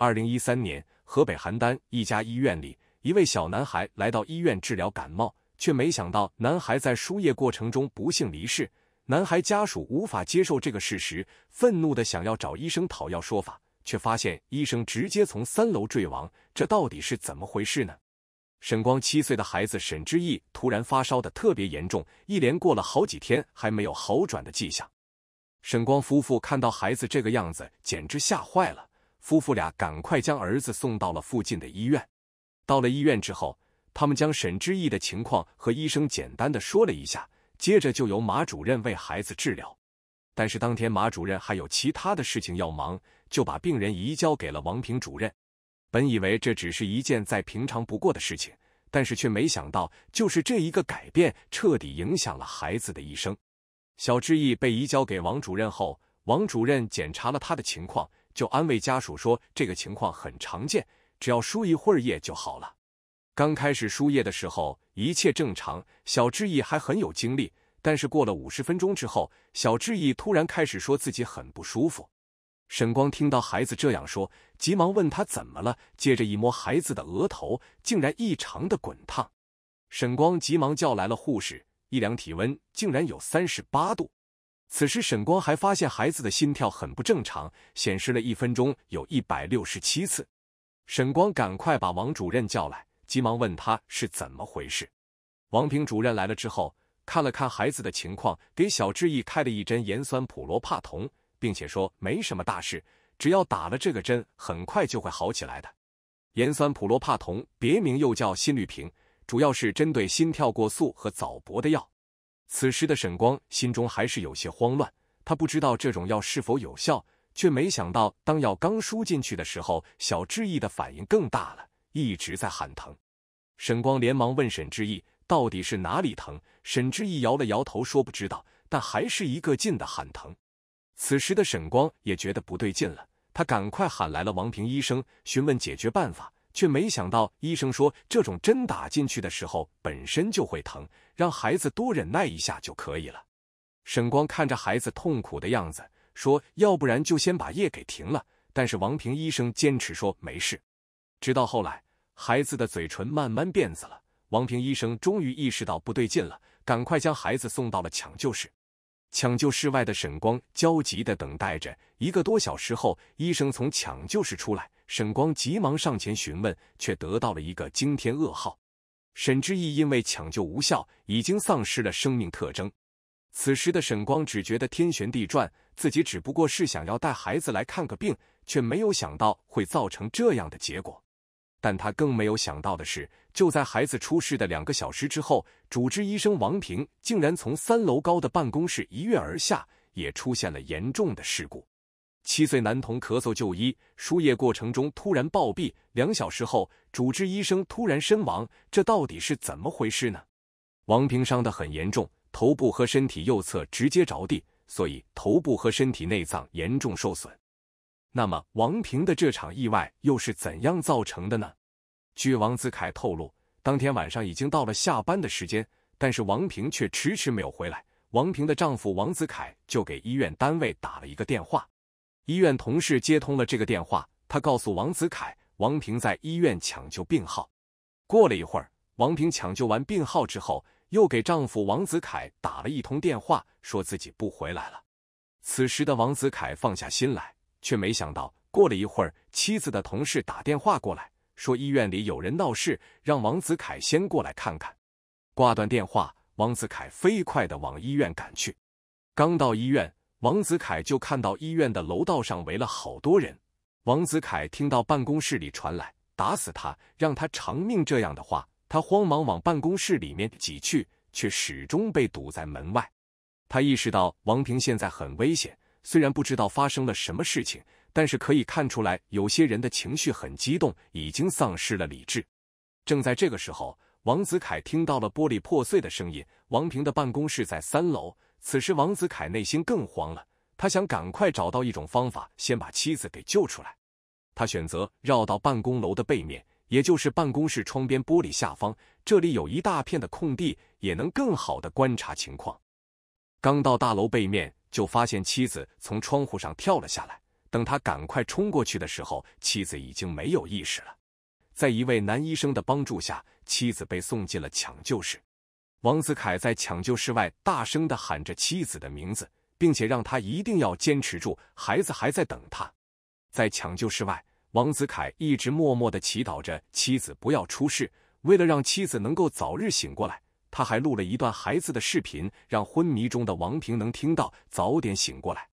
二零一三年，河北邯郸一家医院里，一位小男孩来到医院治疗感冒，却没想到男孩在输液过程中不幸离世。男孩家属无法接受这个事实，愤怒的想要找医生讨要说法，却发现医生直接从三楼坠亡，这到底是怎么回事呢？沈光七岁的孩子沈之毅突然发烧的特别严重，一连过了好几天还没有好转的迹象。沈光夫妇看到孩子这个样子，简直吓坏了。夫妇俩赶快将儿子送到了附近的医院。到了医院之后，他们将沈之毅的情况和医生简单的说了一下，接着就由马主任为孩子治疗。但是当天马主任还有其他的事情要忙，就把病人移交给了王平主任。本以为这只是一件再平常不过的事情，但是却没想到，就是这一个改变，彻底影响了孩子的一生。小志毅被移交给王主任后，王主任检查了他的情况。就安慰家属说，这个情况很常见，只要输一会儿液就好了。刚开始输液的时候一切正常，小智毅还很有精力。但是过了五十分钟之后，小智毅突然开始说自己很不舒服。沈光听到孩子这样说，急忙问他怎么了，接着一摸孩子的额头，竟然异常的滚烫。沈光急忙叫来了护士，一量体温竟然有三十八度。此时，沈光还发现孩子的心跳很不正常，显示了一分钟有一百六十七次。沈光赶快把王主任叫来，急忙问他是怎么回事。王平主任来了之后，看了看孩子的情况，给小智毅开了一针盐酸普罗帕酮，并且说没什么大事，只要打了这个针，很快就会好起来的。盐酸普罗帕酮别名又叫心律平，主要是针对心跳过速和早搏的药。此时的沈光心中还是有些慌乱，他不知道这种药是否有效，却没想到当药刚输进去的时候，小志毅的反应更大了，一直在喊疼。沈光连忙问沈志毅到底是哪里疼？沈志毅摇了摇头说不知道，但还是一个劲的喊疼。此时的沈光也觉得不对劲了，他赶快喊来了王平医生，询问解决办法。却没想到，医生说这种针打进去的时候本身就会疼，让孩子多忍耐一下就可以了。沈光看着孩子痛苦的样子，说：“要不然就先把液给停了。”但是王平医生坚持说：“没事。”直到后来，孩子的嘴唇慢慢变紫了，王平医生终于意识到不对劲了，赶快将孩子送到了抢救室。抢救室外的沈光焦急的等待着。一个多小时后，医生从抢救室出来。沈光急忙上前询问，却得到了一个惊天噩耗：沈志毅因为抢救无效，已经丧失了生命特征。此时的沈光只觉得天旋地转，自己只不过是想要带孩子来看个病，却没有想到会造成这样的结果。但他更没有想到的是，就在孩子出事的两个小时之后，主治医生王平竟然从三楼高的办公室一跃而下，也出现了严重的事故。七岁男童咳嗽就医，输液过程中突然暴毙，两小时后主治医生突然身亡，这到底是怎么回事呢？王平伤的很严重，头部和身体右侧直接着地，所以头部和身体内脏严重受损。那么王平的这场意外又是怎样造成的呢？据王子凯透露，当天晚上已经到了下班的时间，但是王平却迟迟没有回来，王平的丈夫王子凯就给医院单位打了一个电话。医院同事接通了这个电话，他告诉王子凯，王平在医院抢救病号。过了一会儿，王平抢救完病号之后，又给丈夫王子凯打了一通电话，说自己不回来了。此时的王子凯放下心来，却没想到过了一会儿，妻子的同事打电话过来，说医院里有人闹事，让王子凯先过来看看。挂断电话，王子凯飞快的往医院赶去。刚到医院。王子凯就看到医院的楼道上围了好多人。王子凯听到办公室里传来“打死他，让他偿命”这样的话，他慌忙往办公室里面挤去，却始终被堵在门外。他意识到王平现在很危险，虽然不知道发生了什么事情，但是可以看出来有些人的情绪很激动，已经丧失了理智。正在这个时候，王子凯听到了玻璃破碎的声音。王平的办公室在三楼。此时，王子凯内心更慌了。他想赶快找到一种方法，先把妻子给救出来。他选择绕到办公楼的背面，也就是办公室窗边玻璃下方，这里有一大片的空地，也能更好的观察情况。刚到大楼背面，就发现妻子从窗户上跳了下来。等他赶快冲过去的时候，妻子已经没有意识了。在一位男医生的帮助下，妻子被送进了抢救室。王子凯在抢救室外大声的喊着妻子的名字，并且让他一定要坚持住，孩子还在等他。在抢救室外，王子凯一直默默的祈祷着妻子不要出事，为了让妻子能够早日醒过来，他还录了一段孩子的视频，让昏迷中的王平能听到，早点醒过来。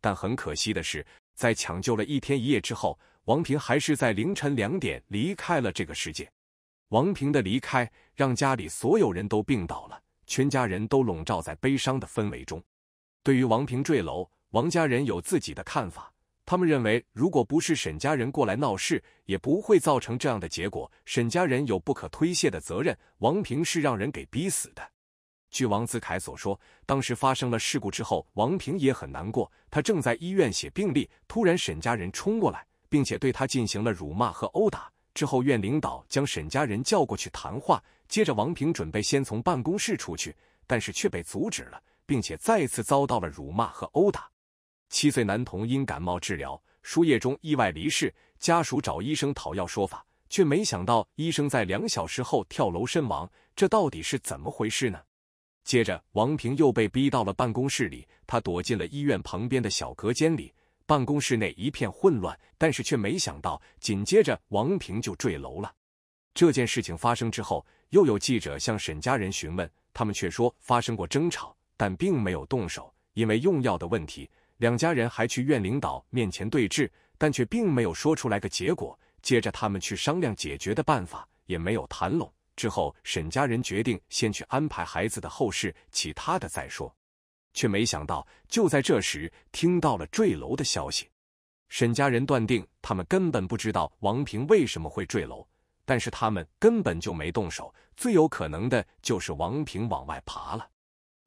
但很可惜的是，在抢救了一天一夜之后，王平还是在凌晨两点离开了这个世界。王平的离开让家里所有人都病倒了，全家人都笼罩在悲伤的氛围中。对于王平坠楼，王家人有自己的看法，他们认为如果不是沈家人过来闹事，也不会造成这样的结果。沈家人有不可推卸的责任，王平是让人给逼死的。据王子凯所说，当时发生了事故之后，王平也很难过，他正在医院写病历，突然沈家人冲过来，并且对他进行了辱骂和殴打。之后，院领导将沈家人叫过去谈话。接着，王平准备先从办公室出去，但是却被阻止了，并且再次遭到了辱骂和殴打。七岁男童因感冒治疗输液中意外离世，家属找医生讨要说法，却没想到医生在两小时后跳楼身亡，这到底是怎么回事呢？接着，王平又被逼到了办公室里，他躲进了医院旁边的小隔间里。办公室内一片混乱，但是却没想到，紧接着王平就坠楼了。这件事情发生之后，又有记者向沈家人询问，他们却说发生过争吵，但并没有动手。因为用药的问题，两家人还去院领导面前对峙，但却并没有说出来个结果。接着他们去商量解决的办法，也没有谈拢。之后，沈家人决定先去安排孩子的后事，其他的再说。却没想到，就在这时，听到了坠楼的消息。沈家人断定，他们根本不知道王平为什么会坠楼，但是他们根本就没动手，最有可能的就是王平往外爬了。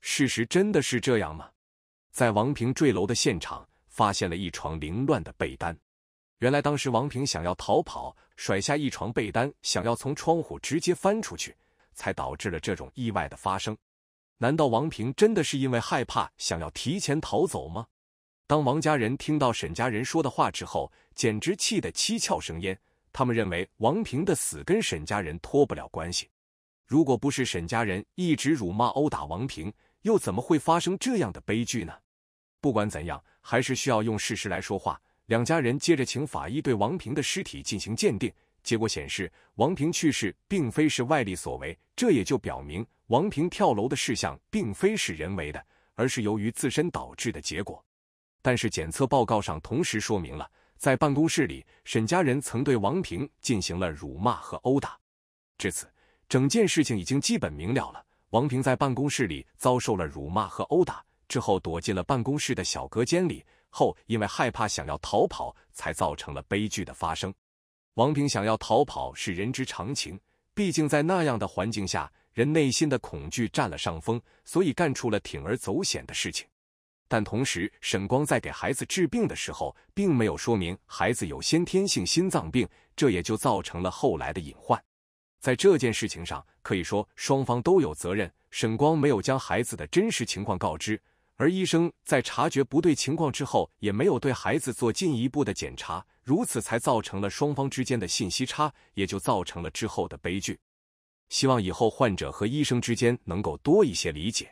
事实真的是这样吗？在王平坠楼的现场，发现了一床凌乱的被单。原来，当时王平想要逃跑，甩下一床被单，想要从窗户直接翻出去，才导致了这种意外的发生。难道王平真的是因为害怕，想要提前逃走吗？当王家人听到沈家人说的话之后，简直气得七窍生烟。他们认为王平的死跟沈家人脱不了关系。如果不是沈家人一直辱骂殴打王平，又怎么会发生这样的悲剧呢？不管怎样，还是需要用事实来说话。两家人接着请法医对王平的尸体进行鉴定，结果显示，王平去世并非是外力所为，这也就表明。王平跳楼的事项并非是人为的，而是由于自身导致的结果。但是检测报告上同时说明了，在办公室里，沈家人曾对王平进行了辱骂和殴打。至此，整件事情已经基本明了了。王平在办公室里遭受了辱骂和殴打之后，躲进了办公室的小隔间里，后因为害怕想要逃跑，才造成了悲剧的发生。王平想要逃跑是人之常情，毕竟在那样的环境下。人内心的恐惧占了上风，所以干出了铤而走险的事情。但同时，沈光在给孩子治病的时候，并没有说明孩子有先天性心脏病，这也就造成了后来的隐患。在这件事情上，可以说双方都有责任。沈光没有将孩子的真实情况告知，而医生在察觉不对情况之后，也没有对孩子做进一步的检查，如此才造成了双方之间的信息差，也就造成了之后的悲剧。希望以后患者和医生之间能够多一些理解。